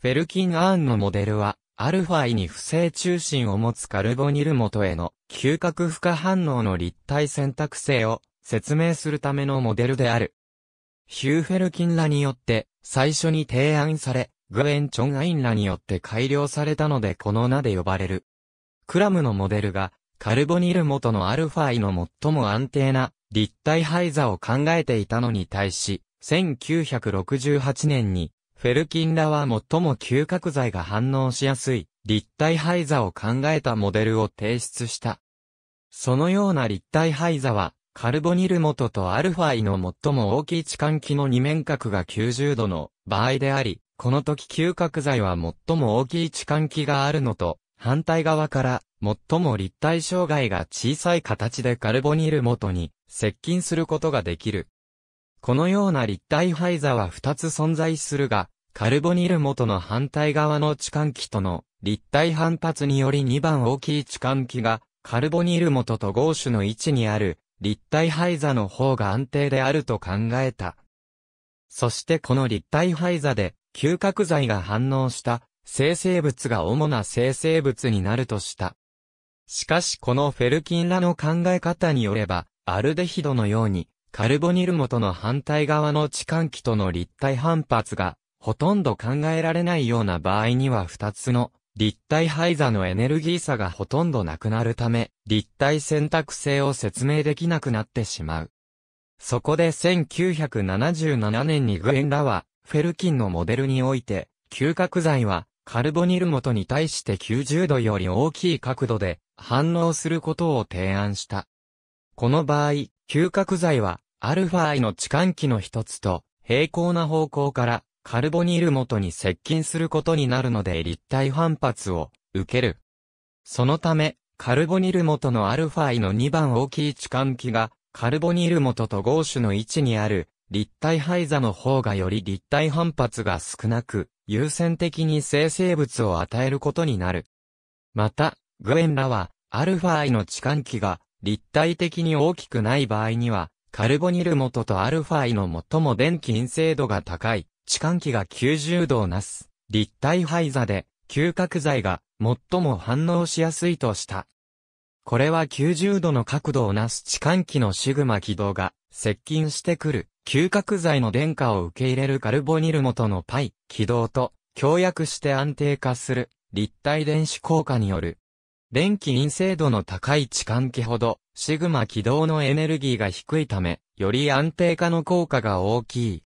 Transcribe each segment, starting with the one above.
フェルキン・アーンのモデルは、アルファイに不正中心を持つカルボニル元への嗅覚負荷反応の立体選択性を説明するためのモデルである。ヒューフェルキンらによって最初に提案され、グエン・チョン・アインらによって改良されたのでこの名で呼ばれる。クラムのモデルがカルボニル元のアルファイの最も安定な立体配座を考えていたのに対し、1968年にフェルキンらは最も嗅覚剤が反応しやすい立体排座を考えたモデルを提出した。そのような立体排座は、カルボニル元とアルファイの最も大きい置換器の二面角が90度の場合であり、この時嗅覚剤は最も大きい置換器があるのと、反対側から最も立体障害が小さい形でカルボニル元に接近することができる。このような立体灰座は2つ存在するが、カルボニル元の反対側の置換器との立体反発により2番大きい置換器が、カルボニル元と合種の位置にある立体灰座の方が安定であると考えた。そしてこの立体灰座で嗅覚剤が反応した生成物が主な生成物になるとした。しかしこのフェルキンらの考え方によれば、アルデヒドのようにカルボニル元の反対側の置換器との立体反発が、ほとんど考えられないような場合には2つの立体配座のエネルギー差がほとんどなくなるため、立体選択性を説明できなくなってしまう。そこで1977年にグエンラは、フェルキンのモデルにおいて、嗅覚剤は、カルボニル元に対して90度より大きい角度で反応することを提案した。この場合、嗅覚剤は、アルファの置換器の一つと、平行な方向から、カルボニル元に接近することになるので立体反発を受ける。そのため、カルボニル元のアルファの2番大きい置換器が、カルボニル元と合種の位置にある、立体配座の方がより立体反発が少なく、優先的に生成物を与えることになる。また、グエンらは、アルファの置換器が、立体的に大きくない場合には、カルボニル元とアルファイの最も電気陰性度が高い、置換器が90度をなす、立体廃座で、嗅覚剤が最も反応しやすいとした。これは90度の角度をなす置換器のシグマ軌道が接近してくる嗅覚剤の電荷を受け入れるカルボニル元のパイ軌道と協約して安定化する立体電子効果による電気陰性度の高い置換器ほど、シグマ起動のエネルギーが低いため、より安定化の効果が大きい。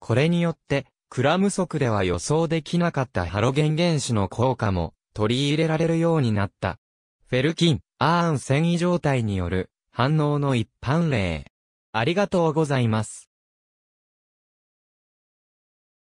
これによって、クラム測では予想できなかったハロゲン原子の効果も取り入れられるようになった。フェルキン、アーン繊維状態による反応の一般例。ありがとうございます。